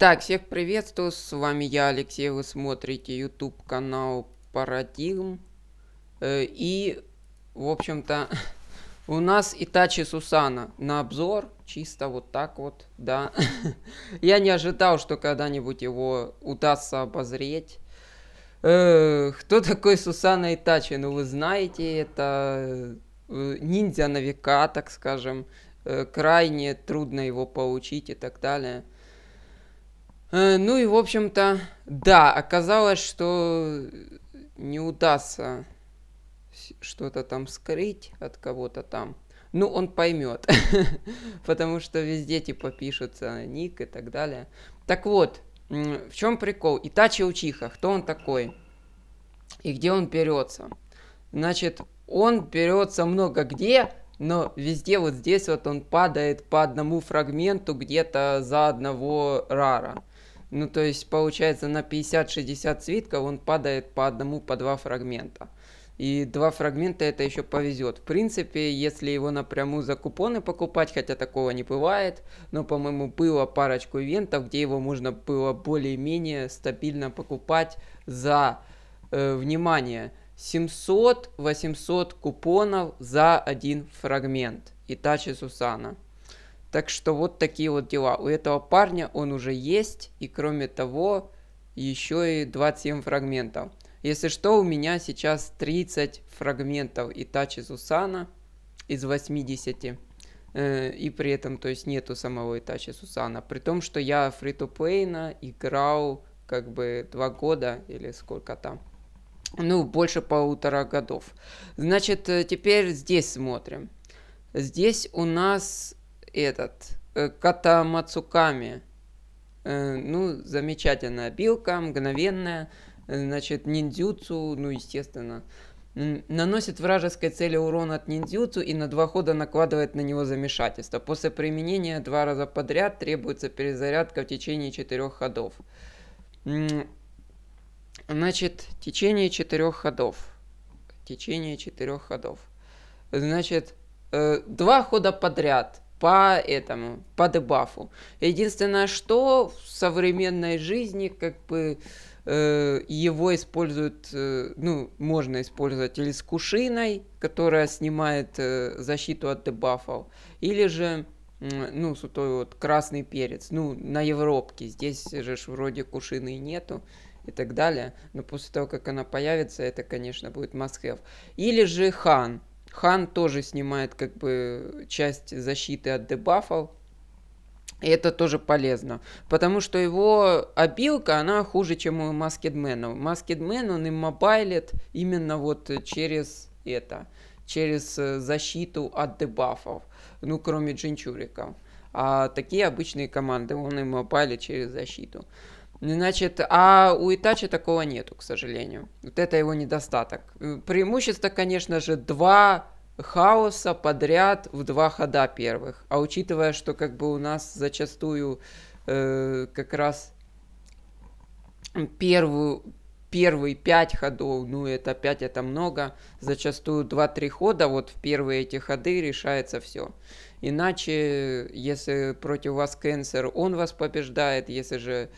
Итак, всех приветствую, с вами я, Алексей, вы смотрите YouTube канал Парадигм. Э, и, в общем-то, у нас Итачи Сусана на обзор, чисто вот так вот, да. Я не ожидал, что когда-нибудь его удастся обозреть. Э, кто такой Сусана Итачи? Ну, вы знаете, это э, ниндзя на века, так скажем. Крайне трудно его получить и так далее. Э, ну и, в общем-то, да, оказалось, что не удастся что-то там скрыть от кого-то там. Ну, он поймет, потому что везде типа пишется ник и так далее. Так вот, в чем прикол? Итачи Учиха, кто он такой? И где он берется? Значит, он берется много где, но везде вот здесь вот он падает по одному фрагменту где-то за одного рара. Ну, то есть, получается, на 50-60 свитков он падает по одному, по два фрагмента. И два фрагмента это еще повезет. В принципе, если его напрямую за купоны покупать, хотя такого не бывает, но, по-моему, было парочку ивентов, где его можно было более-менее стабильно покупать за, э, внимание, 700-800 купонов за один фрагмент. Итачи Сусана. Так что вот такие вот дела. У этого парня он уже есть, и кроме того, еще и 27 фрагментов. Если что, у меня сейчас 30 фрагментов Итачи Сусана из 80. Э, и при этом, то есть, нету самого Итачи Сусана. При том, что я фри играл как бы два года или сколько там. Ну, больше полутора годов. Значит, э, теперь здесь смотрим. Здесь у нас этот э, Ката Мацуками. Э, ну, замечательная билка, мгновенная, э, значит, ниндзюцу, ну, естественно. Наносит вражеской цели урон от ниндзюцу и на два хода накладывает на него замешательство. После применения два раза подряд требуется перезарядка в течение четырех ходов. Значит, течение четырех ходов. течение четырех ходов. Значит, два хода подряд – по этому, по дебафу. Единственное, что в современной жизни как бы э, его используют, э, ну, можно использовать или с кушиной, которая снимает э, защиту от дебафов, или же ну, с сутой вот красный перец, ну, на Европке, здесь же вроде кушины нету, и так далее. Но после того, как она появится, это, конечно, будет must have. Или же хан. Хан тоже снимает как бы часть защиты от дебафов. И это тоже полезно, потому что его обилка, она хуже, чем у Маскедмена. Маскедмен, он им мобайлит именно вот через это, через э, защиту от дебафов, ну, кроме джинчуриков. А такие обычные команды, он им мобайлит через защиту. Значит, а у Итачи такого нету, к сожалению. Вот это его недостаток. Э, преимущество, конечно же, два хаоса подряд в два хода первых. А учитывая, что как бы у нас зачастую э, как раз первую, первые пять ходов, ну это пять это много, зачастую два-три хода, вот в первые эти ходы решается все. Иначе, если против вас Кенсер, он вас побеждает, если же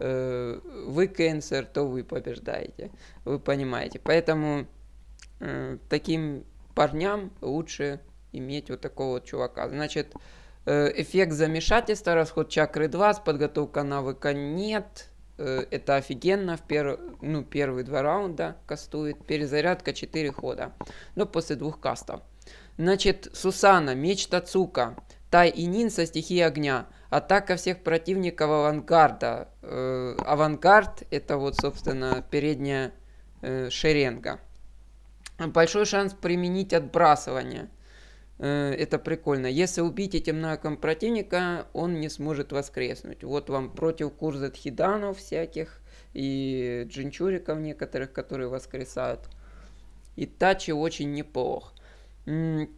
Э, вы кэнсер, то вы побеждаете. Вы понимаете. Поэтому э, таким парням лучше иметь вот такого вот чувака. Значит, э, эффект замешательства, расход чакры 20, подготовка навыка нет. Э, это офигенно. В пер... ну, первые два раунда кастует. Перезарядка 4 хода. Но после двух кастов. Значит, Сусана, меч Тацука, Тай и Нин со стихии огня атака всех противников авангарда. Э, авангард это вот, собственно, передняя э, шеренга. Большой шанс применить отбрасывание. Э, это прикольно. Если убить этим навыком противника, он не сможет воскреснуть. Вот вам против курса хиданов всяких и джинчуриков некоторых, которые воскресают. И тачи очень неплох.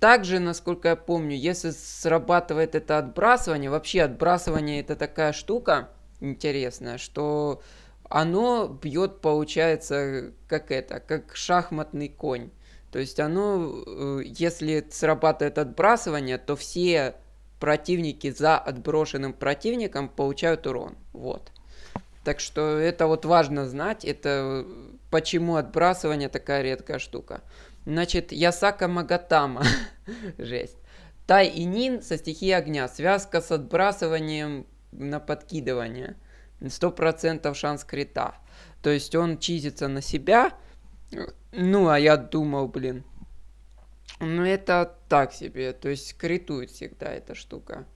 Также, насколько я помню, если срабатывает это отбрасывание, вообще отбрасывание это такая штука интересная, что оно бьет, получается, как это, как шахматный конь. То есть оно, э, если срабатывает отбрасывание, то все противники за отброшенным противником получают урон. Вот. Так что это вот важно знать, это э, почему отбрасывание такая редкая штука. Значит, Ясака Магатама. Жесть. Тай и Нин со стихии огня. Связка с отбрасыванием на подкидывание. сто процентов шанс крита. То есть он чизится на себя. Ну, а я думал, блин. Ну, это так себе. То есть критует всегда эта штука.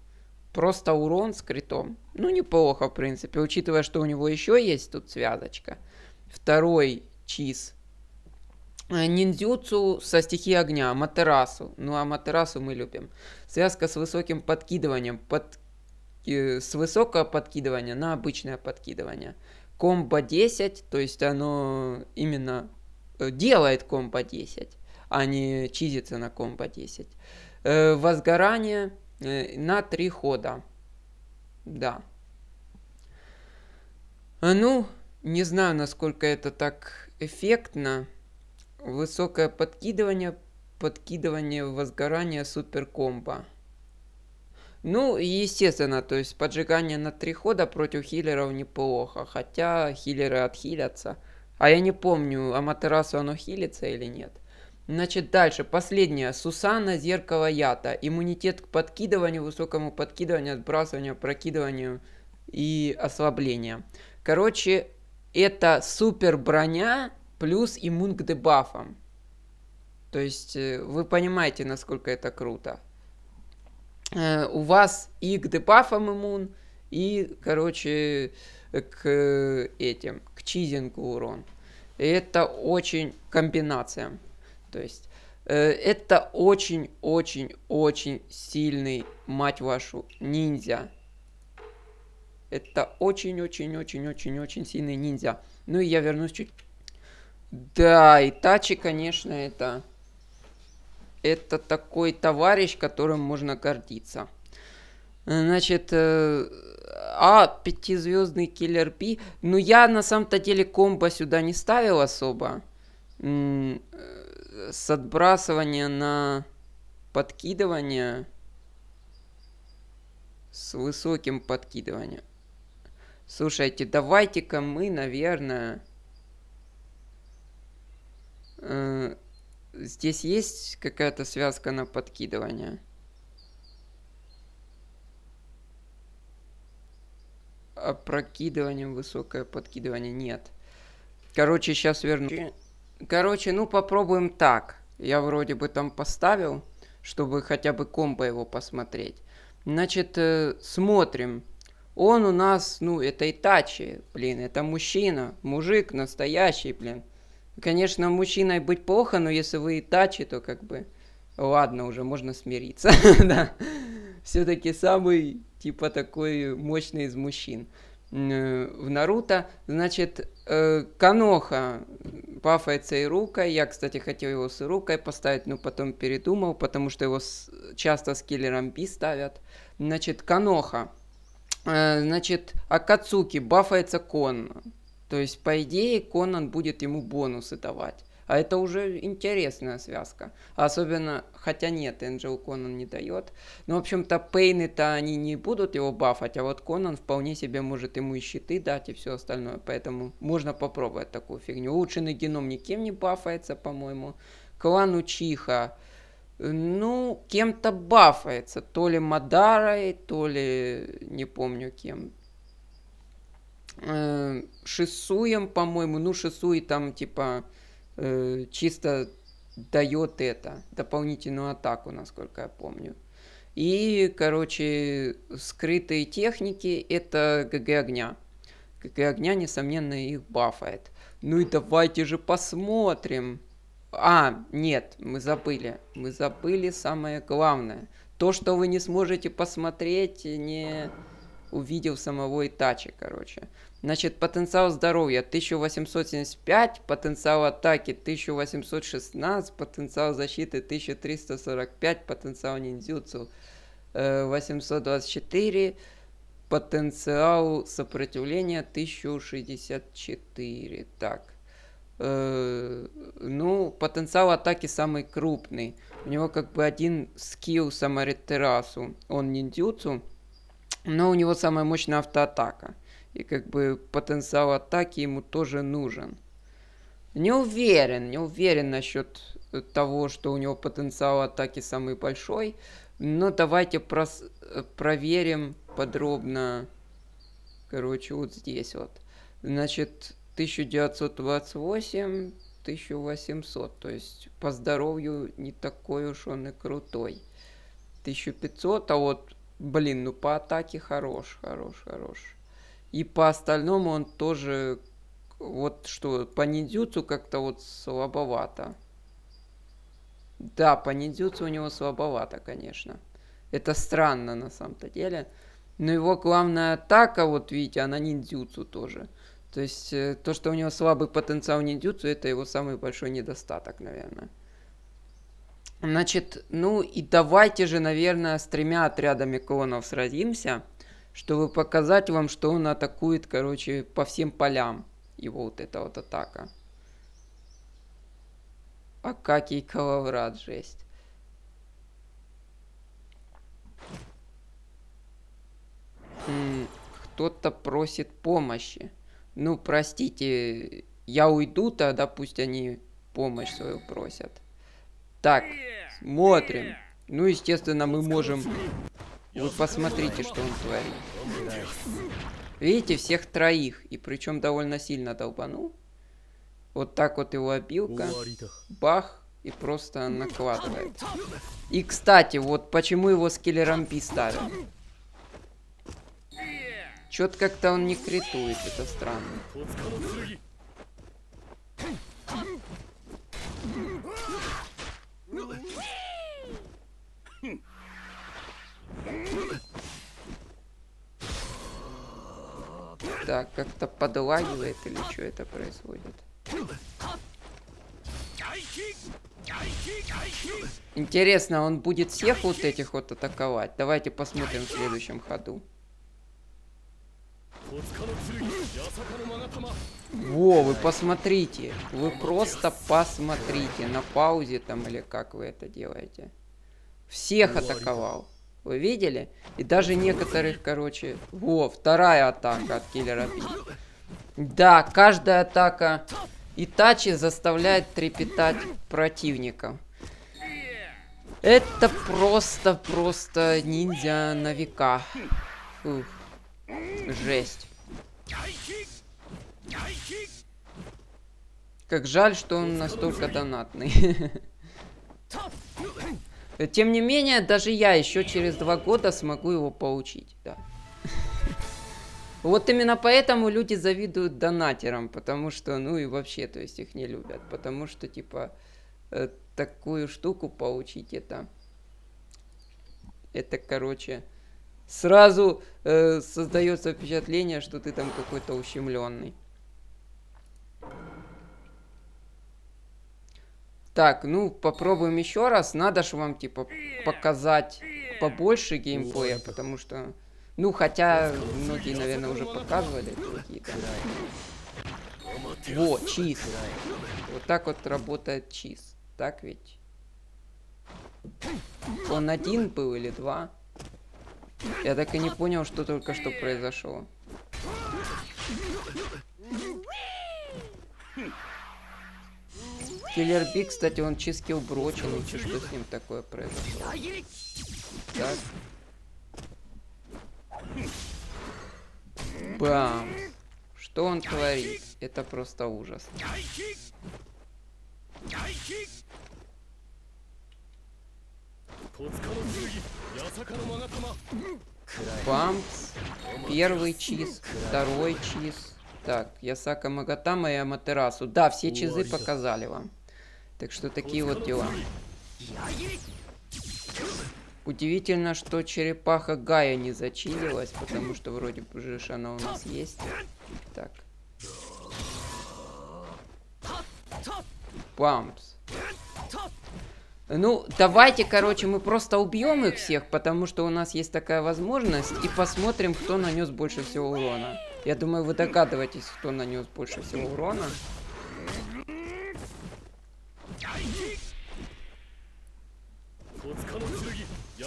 Просто урон с критом. Ну, неплохо, в принципе. Учитывая, что у него еще есть тут связочка. Второй чиз – Э, ниндзюцу со стихи огня, Матерасу. Ну а Матерасу мы любим. Связка с высоким подкидыванием. Под... Э, с высокого подкидывания на обычное подкидывание. Комбо 10, то есть оно именно э, делает комбо 10, а не чизится на комбо 10. Э, возгорание э, на 3 хода. Да. Э, ну, не знаю, насколько это так эффектно. Высокое подкидывание, подкидывание возгорания суперкомбо. Ну, естественно, то есть поджигание на три хода против хилеров неплохо, хотя хилеры отхилятся. А я не помню, Аматерасу оно хилится или нет. Значит, дальше. Последнее. Сусана, зеркало ята. Иммунитет к подкидыванию, высокому подкидыванию, отбрасыванию, прокидыванию и ослаблению. Короче, это супер броня плюс иммун к дебафам. То есть э, вы понимаете, насколько это круто. Э, у вас и к дебафам иммун, и, короче, к э, этим, к чизингу урон. И это очень комбинация. То есть это очень-очень-очень сильный, мать вашу, ниндзя. Это очень-очень-очень-очень-очень сильный ниндзя. Ну и я вернусь чуть да, и Тачи, конечно, это... Это такой товарищ, которым можно гордиться. Значит, э, а, пятизвездный киллер Пи. Ну, я на самом-то деле комбо сюда не ставил особо. Э, с отбрасывания на подкидывание. С высоким подкидыванием. Слушайте, давайте-ка мы, наверное... Э, здесь есть какая-то связка на подкидывание? А прокидыванием высокое подкидывание нет. Короче, сейчас верну. Короче, ну попробуем так. Я вроде бы там поставил, чтобы хотя бы комбо его посмотреть. Значит, э, смотрим. Он у нас, ну, это Итачи, блин, это мужчина, мужик настоящий, блин. Конечно, мужчиной быть плохо, но если вы тачи, то как бы ладно, уже можно смириться, да. Все-таки самый, типа, такой мощный из мужчин э, в Наруто. Значит, э, Каноха пафается и рукой. Я, кстати, хотел его с рукой поставить, но потом передумал, потому что его часто с киллером Би ставят. Значит, Каноха. Э, значит, Акацуки бафается конно. То есть, по идее, Конан будет ему бонусы давать. А это уже интересная связка. Особенно, хотя нет, Энджел Конан не дает. Но ну, в общем-то, пейны-то они не будут его бафать, а вот Конан вполне себе может ему и щиты дать и все остальное. Поэтому можно попробовать такую фигню. Улучшенный геном никем не бафается, по-моему. Клан Учиха. Ну, кем-то бафается. То ли Мадарой, то ли не помню кем э, Шисуем, по-моему, ну Шисуй там типа э, чисто дает это, дополнительную атаку, насколько я помню. И, короче, скрытые техники это ГГ огня. ГГ огня, несомненно, их бафает. Ну и давайте же посмотрим. А, нет, мы забыли. Мы забыли самое главное. То, что вы не сможете посмотреть, не увидел самого Итачи, короче. Значит, потенциал здоровья 1875, потенциал атаки 1816, потенциал защиты 1345, потенциал ниндзюцу 824, э, потенциал сопротивления 1064. Так. Э, ну, потенциал атаки самый крупный. У него как бы один скилл Самаритерасу. Он ниндзюцу, но у него самая мощная автоатака и как бы потенциал атаки ему тоже нужен. Не уверен, не уверен насчет э, того, что у него потенциал атаки самый большой. Но давайте прос э, проверим подробно, короче, вот здесь вот. Значит, 1928, 1800, то есть по здоровью не такой уж он и крутой. 1500, а вот, блин, ну по атаке хорош, хорош, хорош. И по остальному он тоже вот что, по ниндзюцу как-то вот слабовато. Да, по ниндзюцу у него слабовато, конечно. Это странно на самом-то деле. Но его главная атака, вот видите, она ниндзюцу тоже. То есть э, то, что у него слабый потенциал ниндзюцу, это его самый большой недостаток, наверное. Значит, ну и давайте же, наверное, с тремя отрядами клонов сразимся чтобы показать вам, что он атакует, короче, по всем полям. Его вот эта вот атака. А Акакий Калаврат, жесть. Кто-то просит помощи. Ну, простите, я уйду, тогда пусть они помощь свою просят. Так, смотрим. Ну, естественно, мы можем вы посмотрите, что он творит. Видите, всех троих. И причем довольно сильно долбанул. Вот так вот его обилка. Бах. И просто накладывает. И, кстати, вот почему его с киллером Пи ставят. Чё-то как-то он не критует, это странно. как-то подлагивает или что это происходит? Интересно, он будет всех вот этих вот атаковать? Давайте посмотрим в следующем ходу. Во, вы посмотрите. Вы просто посмотрите. На паузе там или как вы это делаете. Всех атаковал. Вы видели? И даже некоторых, короче... Во, вторая атака от киллера Бит. Да, каждая атака Итачи заставляет трепетать противников. Это просто-просто ниндзя на века. Фух. Жесть. Как жаль, что он настолько донатный. Э, тем не менее, даже я еще через два года смогу его получить. Да. Вот именно поэтому люди завидуют донатерам, потому что, ну и вообще, то есть их не любят, потому что, типа, э, такую штуку получить это, это, короче, сразу э, создается впечатление, что ты там какой-то ущемленный. Так, ну попробуем еще раз. Надо же вам, типа, показать побольше геймплея, потому что... Ну, хотя многие, наверное, уже показывали какие-то. Во, чиз. Вот так вот работает чиз. Так ведь? Он один был или два? Я так и не понял, что только что произошло. Киллер Би, кстати, он чистил уброчил, че что с ним такое произошло. Так. Бам. Что он творит? Это просто ужас. Бампс. Первый чиз, второй чиз. Так, Ясака Магатама и Аматерасу. Да, все чизы показали вам. Так что такие вот дела. Удивительно, что черепаха Гая не зачилилась, потому что вроде бы же она у нас есть. Так. Пампс. Ну, давайте, короче, мы просто убьем их всех, потому что у нас есть такая возможность, и посмотрим, кто нанес больше всего урона. Я думаю, вы догадываетесь, кто нанес больше всего урона. 小塚の剣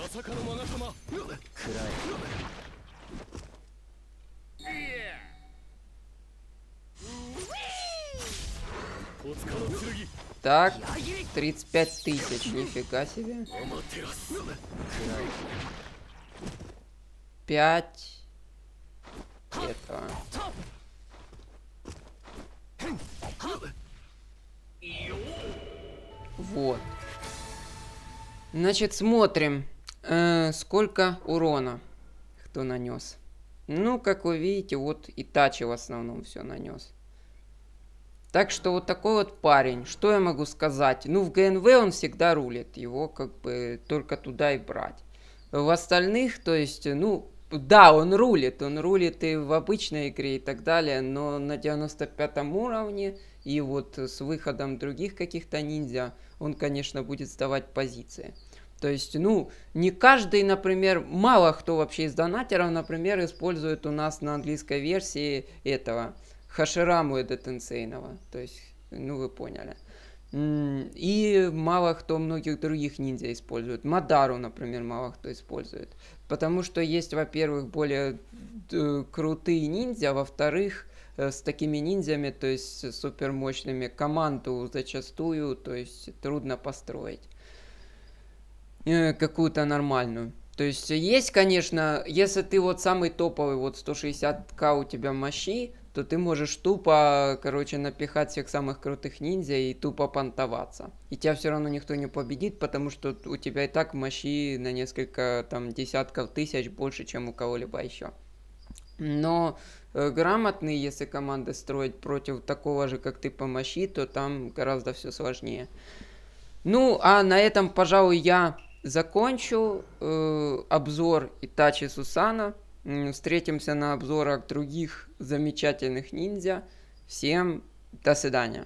八坂の我が様くらえ Так, 35 тысяч, нифига себе. 5 Это. Вот. Значит, смотрим, э, сколько урона кто нанес. Ну, как вы видите, вот Итачи в основном все нанес. Так что вот такой вот парень. Что я могу сказать? Ну, в ГНВ он всегда рулит. Его как бы только туда и брать. В остальных, то есть, ну, да, он рулит. Он рулит и в обычной игре и так далее. Но на 95 уровне и вот с выходом других каких-то ниндзя он, конечно, будет сдавать позиции. То есть, ну, не каждый, например, мало кто вообще из донатеров, например, использует у нас на английской версии этого хашераму эдетенсейного. То есть, ну, вы поняли. И мало кто многих других ниндзя использует. Мадару, например, мало кто использует. Потому что есть, во-первых, более э, крутые ниндзя, во-вторых, Э, с такими ниндзями, то есть супер мощными, команду зачастую, то есть трудно построить э, какую-то нормальную. То есть есть, конечно, если ты вот самый топовый, вот 160к у тебя мощи, то ты можешь тупо, короче, напихать всех самых крутых ниндзя и тупо понтоваться. И тебя все равно никто не победит, потому что у тебя и так мощи на несколько там десятков тысяч больше, чем у кого-либо еще. Но Э, грамотный, если команды строить против такого же, как ты по мощи, то там гораздо все сложнее. Ну, а на этом, пожалуй, я закончу э, обзор Итачи Сусана. Встретимся на обзорах других замечательных ниндзя. Всем до свидания.